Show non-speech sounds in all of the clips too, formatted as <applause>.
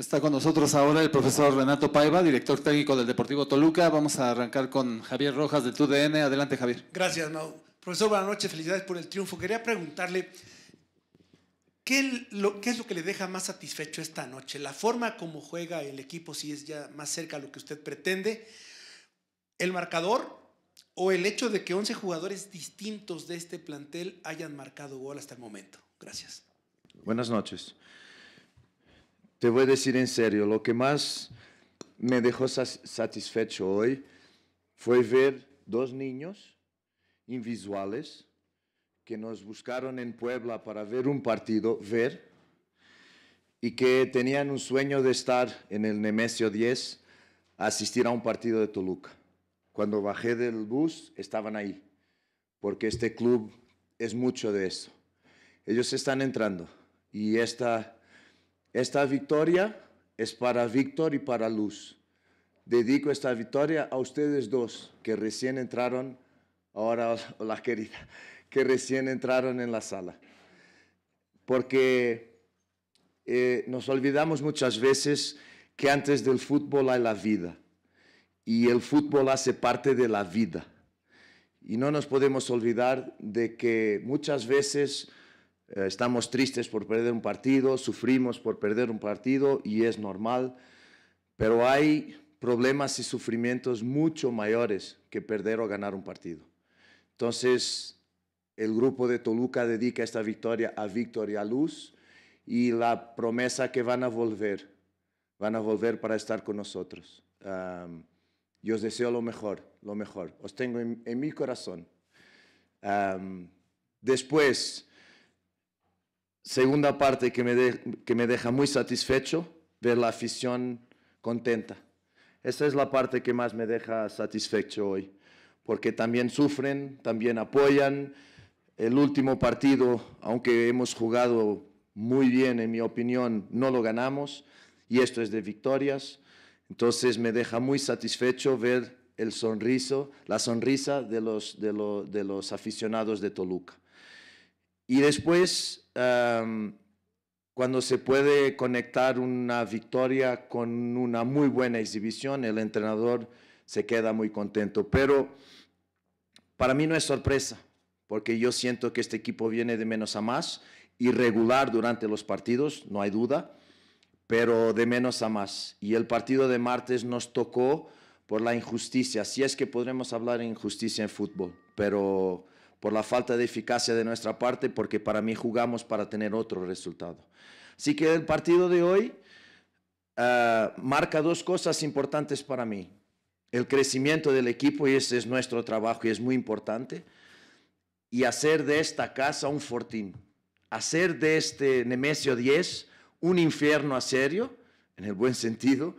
Está con nosotros ahora el profesor Renato Paiva, director técnico del Deportivo Toluca. Vamos a arrancar con Javier Rojas de TUDN. Adelante, Javier. Gracias, Mau. Profesor, buenas noches. Felicidades por el triunfo. Quería preguntarle, ¿qué, lo, ¿qué es lo que le deja más satisfecho esta noche? ¿La forma como juega el equipo, si es ya más cerca a lo que usted pretende? ¿El marcador o el hecho de que 11 jugadores distintos de este plantel hayan marcado gol hasta el momento? Gracias. Buenas noches te voy a decir en serio, lo que más me dejó satisfecho hoy fue ver dos niños invisuales que nos buscaron en Puebla para ver un partido, ver, y que tenían un sueño de estar en el Nemesio 10, a asistir a un partido de Toluca. Cuando bajé del bus, estaban ahí, porque este club es mucho de eso. Ellos están entrando y esta esta victoria es para Víctor y para Luz. Dedico esta victoria a ustedes dos que recién entraron, ahora <laughs> la querida, que recién entraron en la sala. Porque eh, nos olvidamos muchas veces que antes del fútbol hay la vida y el fútbol hace parte de la vida. Y no nos podemos olvidar de que muchas veces eh, estamos tristes por perder un partido, sufrimos por perder un partido y es normal, pero hay problemas y sufrimientos mucho mayores que perder o ganar un partido. Entonces, el grupo de Toluca dedica esta victoria a Víctor y a Luz y la promesa que van a volver, van a volver para estar con nosotros. y os deseo lo mejor, lo mejor. Os tengo en, mi corazón. después, segunda parte que me, deja muy satisfecho, ver la afición contenta. Esa es la parte que más me deja satisfecho hoy, porque también sufren, también apoyan. El último partido, aunque hemos jugado muy bien, en mi opinión, no lo ganamos, y esto es de victorias. Entonces me deja muy satisfecho ver el sonriso, la sonrisa de los, de los aficionados de Toluca. Y después, cuando se puede conectar una victoria con una muy buena exhibición, el entrenador se queda muy contento. Pero para mí no es sorpresa, porque yo siento que este equipo viene de menos a más, irregular durante los partidos, no hay duda, pero de menos a más. Y el partido de martes nos tocó por la injusticia, si es que podremos hablar de injusticia en fútbol, pero por la falta de eficacia de nuestra parte, porque para mí jugamos para tener otro resultado. Así que el partido de hoy eh, marca dos cosas importantes para mí. El crecimiento del equipo, y ese es nuestro trabajo y es muy importante, y hacer de esta casa un fortín, hacer de este Nemesio 10 un infierno a serio, en el buen sentido,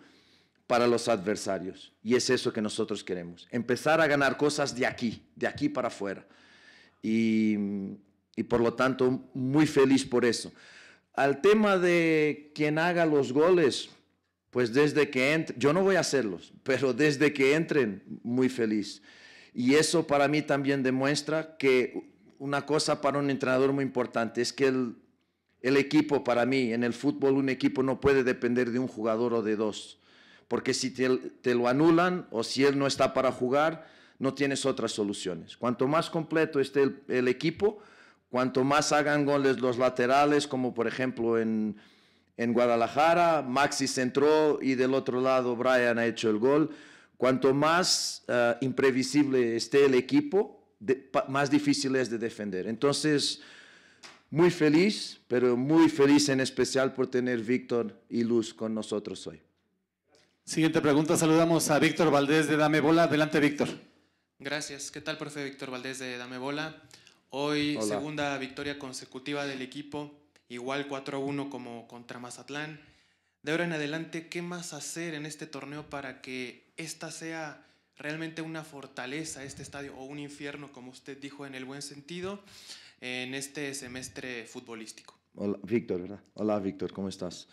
para los adversarios. Y es eso que nosotros queremos, empezar a ganar cosas de aquí, de aquí para afuera y, por lo tanto muy feliz por eso. Al tema de quien haga los goles, pues desde que entren, yo no voy a hacerlos, pero desde que entren, muy feliz. Y eso para mí también demuestra que una cosa para un entrenador muy importante es que el, equipo para mí, en el fútbol un equipo no puede depender de un jugador o de dos, porque si te lo anulan o si él no está para jugar, no tienes otras soluciones. Cuanto más completo esté el, equipo, cuanto más hagan goles los laterales, como por ejemplo en, Guadalajara, Maxi centró y del otro lado Brian ha hecho el gol. Cuanto más eh, imprevisible esté el equipo, más difícil es de defender. Entonces, muy feliz, pero muy feliz en especial por tener Víctor y Luz con nosotros hoy. Siguiente pregunta, saludamos a Víctor Valdés de Dame Bola. Adelante, Víctor. Gracias. ¿Qué tal, profe Víctor Valdés de Dame Bola? Hoy segunda victoria consecutiva del equipo, igual 4-1 como contra Mazatlán. De ahora en adelante, ¿qué más hacer en este torneo para que esta sea realmente una fortaleza, este estadio, o un infierno, como usted dijo, en el buen sentido, en este semestre futbolístico? Hola, Víctor, ¿verdad? Hola, Víctor, ¿cómo estás?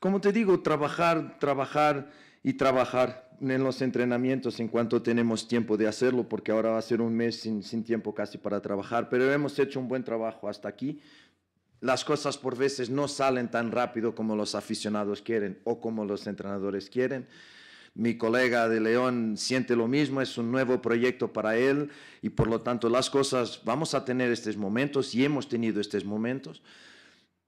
Como te digo, trabajar, trabajar y trabajar en los entrenamientos en cuanto tenemos tiempo de hacerlo, porque ahora va a ser un mes sin, tiempo casi para trabajar, pero hemos hecho un buen trabajo hasta aquí. Las cosas por veces no salen tan rápido como los aficionados quieren o como los entrenadores quieren. Mi colega de León siente lo mismo, es un nuevo proyecto para él y por lo tanto las cosas, vamos a tener estos momentos y hemos tenido estos momentos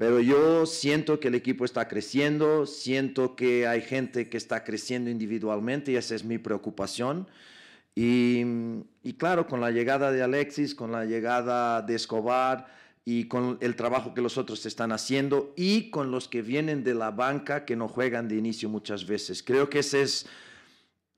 pero yo siento que el equipo está creciendo, siento que hay gente que está creciendo individualmente y esa es mi preocupación. Mm, y, claro, con la llegada de Alexis, con la llegada de Escobar, y con el trabajo que los otros están haciendo y con los que vienen de la banca que no juegan de inicio muchas veces. Creo que esa es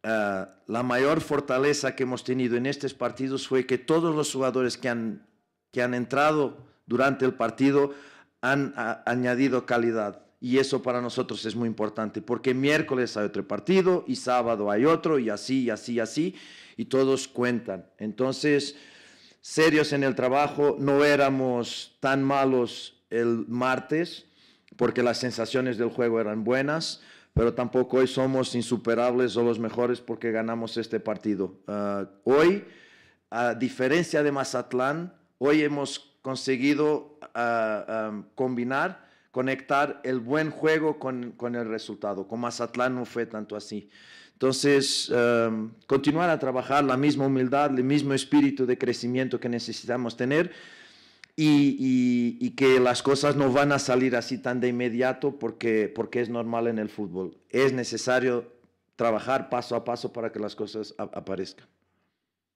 ah, la mayor fortaleza que hemos tenido en estos partidos fue que todos los jugadores que han entrado durante el partido han añadido calidad. Y eso para nosotros es muy importante, porque miércoles hay otro partido y sábado hay otro y así, y así, y así, y todos cuentan. Entonces, serios en el trabajo, no éramos tan malos el martes, porque las sensaciones del juego eran buenas, pero tampoco hoy somos insuperables o los mejores porque ganamos este partido. Ah, hoy, a diferencia de Mazatlán, hoy hemos conseguido ah, combinar, conectar el buen juego con, el resultado. Con Mazatlán no fue tanto así. Entonces, continuar a trabajar la misma humildad, el mismo espíritu de crecimiento que necesitamos tener. Y, y, que las cosas no van a salir así tan de inmediato porque, porque es normal en el fútbol. Es necesario trabajar paso a paso para que las cosas aparezcan.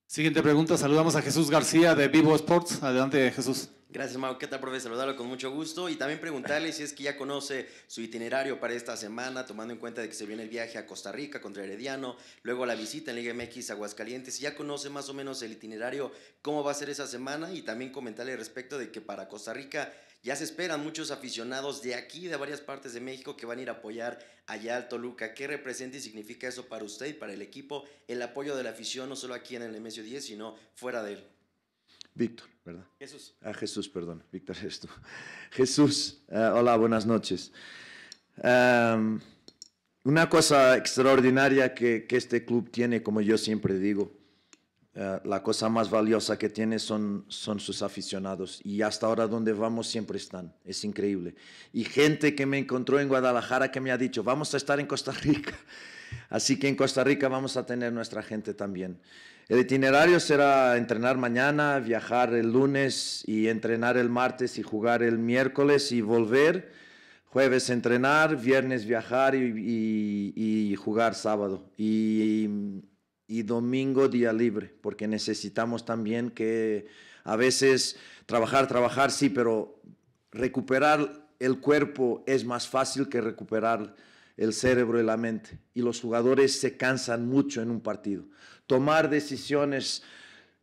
Siguiente pregunta, saludamos a Jesús García de Vivo Sports. Adelante, Jesús. Gracias, Mau. ¿Qué tal, profe? Saludarlo con mucho gusto y también preguntarle si es que ya conoce su itinerario para esta semana, tomando en cuenta de que se viene el viaje a Costa Rica contra Herediano, luego la visita en Liga MX Aguascalientes. Si ya conoce más o menos el itinerario, cómo va a ser esa semana y también comentarle respecto de que para Costa Rica ya se esperan muchos aficionados de aquí, de varias partes de México, que van a ir a apoyar allá al Toluca. ¿Qué representa y significa eso para usted y para el equipo? El apoyo de la afición, no solo aquí en el MSO 10, sino fuera de él. Víctor, ¿verdad? Jesús. Ah, Jesús, perdón. Víctor eres tú. Jesús, eh, hola, buenas noches. Em, una cosa extraordinaria que, este club tiene, como yo siempre digo, eh, la cosa más valiosa que tiene son, son sus aficionados y hasta ahora donde vamos siempre están. Es increíble. Y gente que me encontró en Guadalajara que me ha dicho, vamos a estar en Costa Rica. Así que en Costa Rica vamos a tener nuestra gente también. El itinerario será entrenar mañana, viajar el lunes y entrenar el martes y jugar el miércoles y volver. Jueves entrenar, viernes viajar y, jugar sábado. Y, y domingo día libre, porque necesitamos también que a veces trabajar, trabajar, sí, pero recuperar el cuerpo es más fácil que recuperar el cerebro y la mente. Y los jugadores se cansan mucho en un partido. Tomar decisiones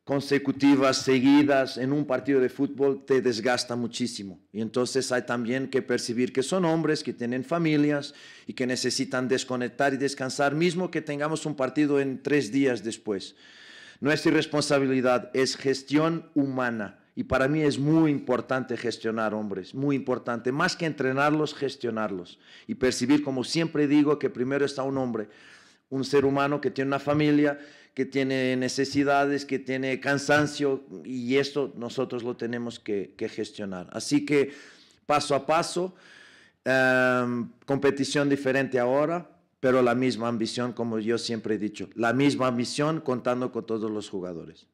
consecutivas, seguidas, en un partido de fútbol te desgasta muchísimo. Y entonces hay también que percibir que son hombres, que tienen familias y que necesitan desconectar y descansar, mismo que tengamos un partido en tres días después. No es irresponsabilidad, es gestión humana y para mí es muy importante gestionar hombres, muy importante, más que entrenarlos, gestionarlos y percibir, como siempre digo, que primero está un hombre, un ser humano que tiene una familia, que tiene necesidades, que tiene cansancio y esto nosotros lo tenemos que, gestionar. Así que paso a paso, em, competición diferente ahora, pero la misma ambición, como yo siempre he dicho, la misma ambición contando con todos los jugadores.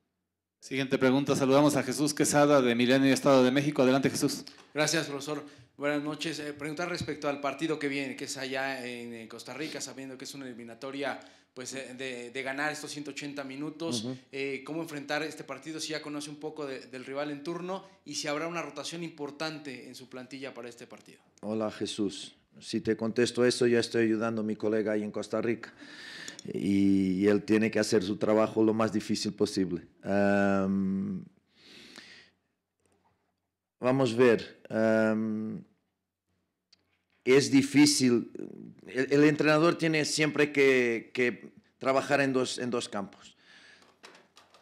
Siguiente pregunta, saludamos a Jesús Quesada de Milenio Estado de México. Adelante Jesús. Gracias, profesor. Buenas noches. Eh, preguntar respecto al partido que viene, que es allá en Costa Rica, sabiendo que es una eliminatoria pues, eh, de, ganar estos 180 minutos. Eh, ¿Cómo enfrentar este partido si ya conoce un poco del rival en turno y si habrá una rotación importante en su plantilla para este partido? Hola Jesús. Si te contesto eso, ya estoy ayudando a mi colega ahí en Costa Rica y, él tiene que hacer su trabajo lo más difícil posible. vamos a ver. es difícil. El, entrenador tiene siempre que, trabajar en dos, en dos campos.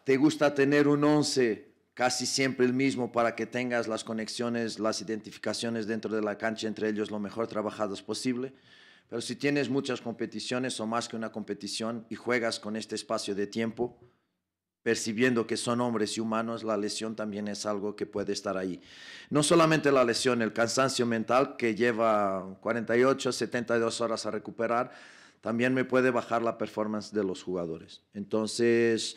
Te gusta tener un 11 casi siempre el mismo para que tengas las conexiones, las identificaciones dentro de la cancha entre ellos lo mejor trabajadas posible. Pero si tienes muchas competiciones o más que una competición y juegas con este espacio de tiempo, percibiendo que son hombres y humanos, la lesión también es algo que puede estar ahí. No solamente la lesión, el cansancio mental que lleva 48, 72 horas a recuperar, también me puede bajar la performance de los jugadores. Entonces,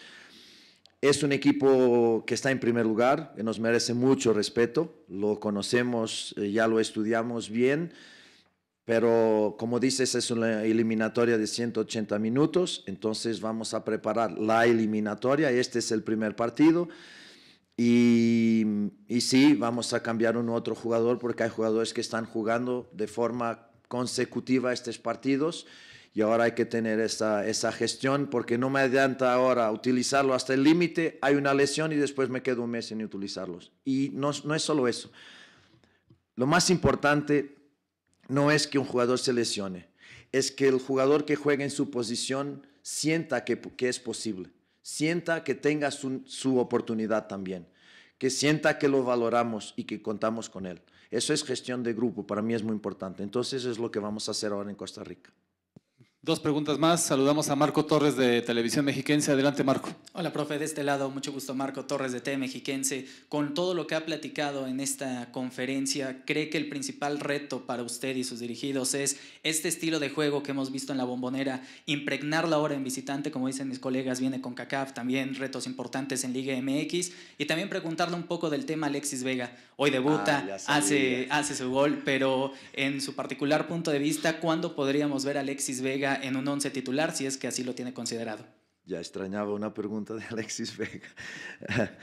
es un equipo que está en primer lugar, que nos merece mucho respeto, lo conocemos, eh, ya lo estudiamos bien. Pero como dices, es una eliminatoria de 180 minutos, entonces vamos a preparar la eliminatoria. Este es el primer partido. Y, y sí, vamos a cambiar un otro jugador porque hay jugadores que están jugando de forma consecutiva estos partidos y ahora hay que tener esa, esa gestión porque no me adianta ahora utilizarlo hasta el límite, hay una lesión y después me quedo un mes sin utilizarlos. Y no, no es solo eso. Lo más importante no es que un jugador se lesione, es que el jugador que juega en su posición sienta que, es posible, sienta que tenga su, su oportunidad también, que sienta que lo valoramos y que contamos con él. Eso es gestión de grupo, para mí es muy importante. Entonces es lo que vamos a hacer ahora en Costa Rica. Dos preguntas más. Saludamos a Marco Torres de Televisión Mexiquense. Adelante, Marco. Hola, profe. De este lado, mucho gusto, Marco Torres de TV Mexiquense. Con todo lo que ha platicado en esta conferencia, ¿cree que el principal reto para usted y sus dirigidos es este estilo de juego que hemos visto en la bombonera, impregnar la hora en visitante, como dicen mis colegas, viene con CACAF, también retos importantes en Liga MX, y también preguntarle un poco del tema Alexis Vega. Hoy debuta, ah, hace, hace su gol, pero en su particular punto de vista, ¿cuándo podríamos ver a Alexis Vega en un once titular si es que así lo tiene considerado. Ya extrañaba una pregunta de Alexis Vega. <laughs>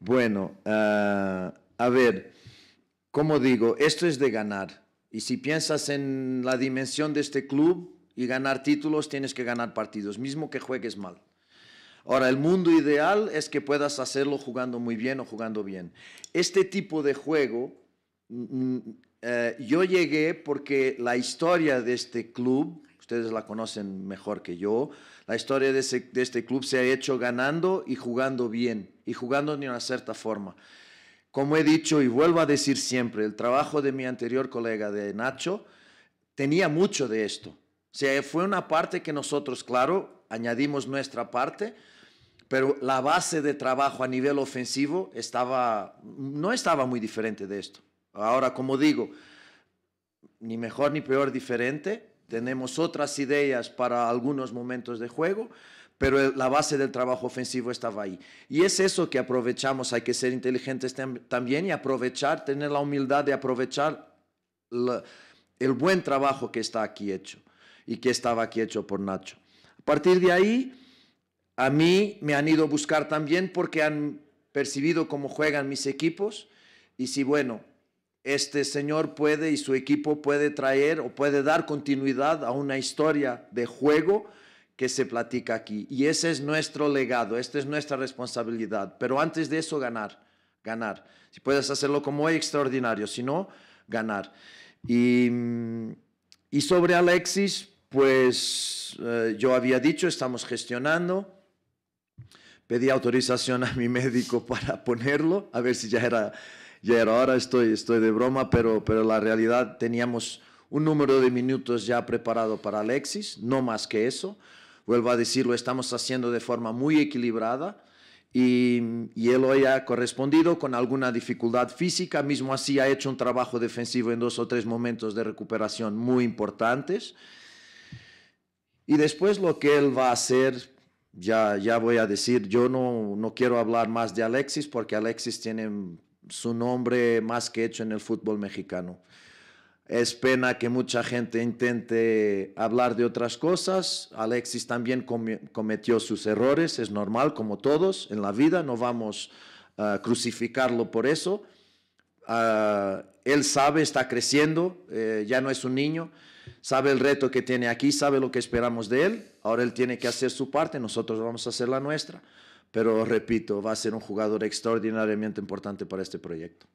bueno, ah, a ver, como digo, esto es de ganar. Y si piensas en la dimensión de este club y ganar títulos, tienes que ganar partidos, mismo que juegues mal. Ahora, el mundo ideal es que puedas hacerlo jugando muy bien o jugando bien. Este tipo de juego, mm, mm, eh, yo llegué porque la historia de este club Ustedes la conocen mejor que yo. La historia de, este club se ha hecho ganando y jugando bien, y jugando de una cierta forma. Como he dicho y vuelvo a decir siempre, el trabajo de mi anterior colega de Nacho tenía mucho de esto. O sea, fue una parte que nosotros, claro, añadimos nuestra parte, pero la base de trabajo a nivel ofensivo estaba, no estaba muy diferente de esto. Ahora, como digo, ni mejor ni peor diferente, tenemos otras ideas para algunos momentos de juego, pero la base del trabajo ofensivo estaba ahí. Y es eso que aprovechamos, hay que ser inteligentes también y aprovechar, tener la humildad de aprovechar el buen trabajo que está aquí hecho y que estaba aquí hecho por Nacho. A partir de ahí, a mí me han ido a buscar también porque han percibido cómo juegan mis equipos y si, bueno, este señor puede y su equipo puede traer o puede dar continuidad a una historia de juego que se platica aquí. Y ese es nuestro legado, esta es nuestra responsabilidad. Pero antes de eso, ganar, ganar. Si puedes hacerlo como hoy, extraordinario. Si no, ganar. Y, sobre Alexis, pues eh, yo había dicho, estamos gestionando. Pedí autorización a mi médico <laughs> para ponerlo, a ver si ya era ya era estoy, estoy de broma, pero, pero la realidad teníamos un número de minutos ya preparado para Alexis, no más que eso. Vuelvo a decirlo, estamos haciendo de forma muy equilibrada y, y él hoy ha correspondido con alguna dificultad física, mismo así ha hecho un trabajo defensivo en dos o tres momentos de recuperación muy importantes. Y después lo que él va a hacer, ya, ya voy a decir, yo no, no quiero hablar más de Alexis porque Alexis tiene su nombre más que hecho en el fútbol mexicano. Es pena que mucha gente intente hablar de otras cosas. Alexis también cometió sus errores, es normal, como todos en la vida, no vamos a crucificarlo por eso. Ah, él sabe, está creciendo, eh, ya no es un niño, sabe el reto que tiene aquí, sabe lo que esperamos de él. Ahora él tiene que hacer su parte, nosotros vamos a hacer la nuestra pero repito, va a ser un jugador extraordinariamente importante para este proyecto.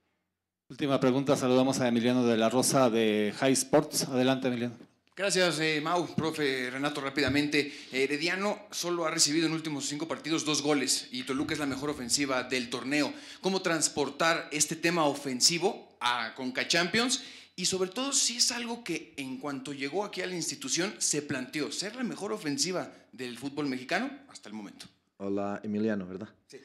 Última pregunta, saludamos a Emiliano de la Rosa de High Sports. Adelante, Emiliano. Gracias, eh, Mau. Profe Renato, rápidamente. Herediano solo ha recibido en últimos cinco partidos dos goles y Toluca es la mejor ofensiva del torneo. ¿Cómo transportar este tema ofensivo a Conca Champions? Y sobre todo, si es algo que en cuanto llegó aquí a la institución se planteó, ser la mejor ofensiva del fútbol mexicano hasta el momento. Hola, Emiliano, ¿verdad? Sí.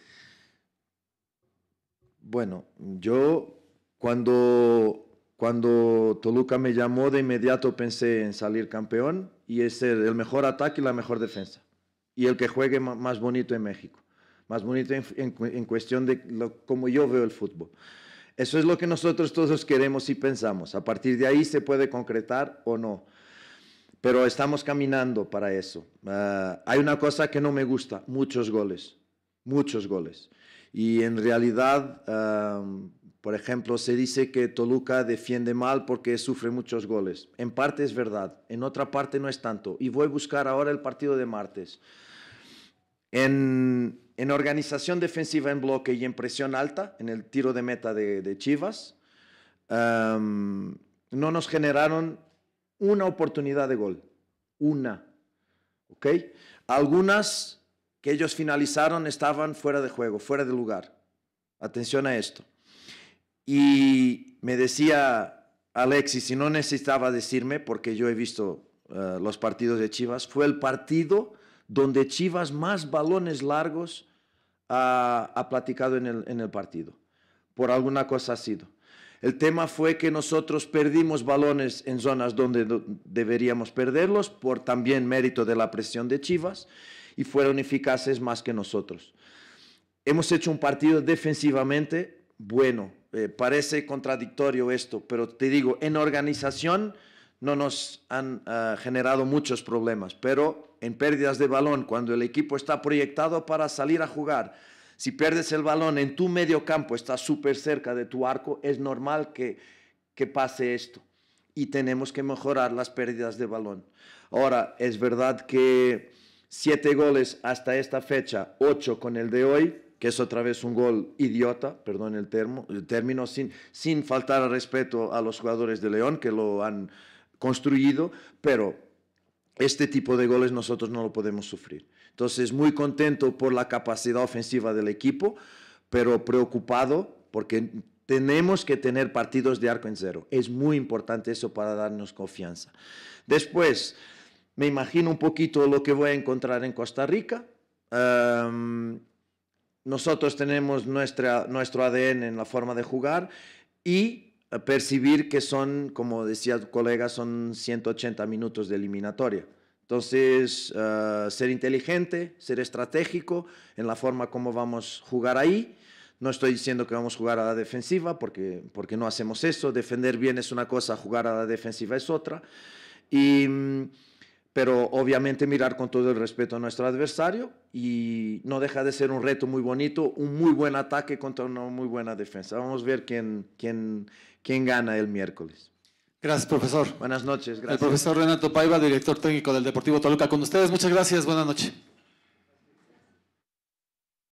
Bueno, yo cuando, cuando Toluca me llamó de inmediato pensé en salir campeón y es el mejor ataque y la mejor defensa. Y el que juegue más bonito en México, más bonito en, cuestión de cómo como yo veo el fútbol. Eso es lo que nosotros todos queremos y pensamos. A partir de ahí se puede concretar o no pero estamos caminando para eso. Ah, hay una cosa que no me gusta, muchos goles, muchos goles. Y en realidad, por ejemplo, se dice que Toluca defiende mal porque sufre muchos goles. En parte es verdad, en otra parte no es tanto. Y voy a buscar ahora el partido de martes. En, organización defensiva en bloque y en presión alta, en el tiro de meta de, Chivas, no nos generaron una oportunidad de gol. Una. ¿Ok? Algunas que ellos finalizaron estaban fuera de juego, fuera de lugar. Atención a esto. Y me decía Alexis, si no necesitaba decirme, porque yo he visto eh, los partidos de Chivas, fue el partido donde Chivas más balones largos ha, platicado en el partido. Por alguna cosa ha sido. El tema fue que nosotros perdimos balones en zonas donde deberíamos perderlos por también mérito de la presión de Chivas y fueron eficaces más que nosotros. Hemos hecho un partido defensivamente bueno. Eh, parece contradictorio esto, pero te digo, en organización no nos han ah, generado muchos problemas, pero en pérdidas de balón, cuando el equipo está proyectado para salir a jugar, si pierdes el balón en tu medio campo, estás súper cerca de tu arco, es normal que, que pase esto. Y tenemos que mejorar las pérdidas de balón. Ahora, es verdad que siete goles hasta esta fecha, ocho con el de hoy, que es otra vez un gol idiota, perdón el, termo, término, sin, sin faltar al respeto a los jugadores de León que lo han construido, pero este tipo de goles nosotros no lo podemos sufrir. Entonces, muy contento por la capacidad ofensiva del equipo, pero preocupado porque tenemos que tener partidos de arco en cero. Es muy importante eso para darnos confianza. Después, me imagino un poquito lo que voy a encontrar en Costa Rica. nosotros tenemos nuestra, nuestro ADN en la forma de jugar y percibir que son, como decía tu colega, son 180 minutos de eliminatoria. Entonces, ah, ser inteligente, ser estratégico en la forma como vamos a jugar ahí. No estoy diciendo que vamos a jugar a la defensiva, porque, porque no hacemos eso. Defender bien es una cosa, jugar a la defensiva es otra. pero obviamente mirar con todo el respeto a nuestro adversario y no deja de ser un reto muy bonito, un muy buen ataque contra una muy buena defensa. Vamos a ver quién, quién, ¿Quién gana el miércoles? Gracias, profesor. Buenas noches. Gracias. El profesor Renato Paiva, director técnico del Deportivo Toluca. Con ustedes, muchas gracias. Buenas noches.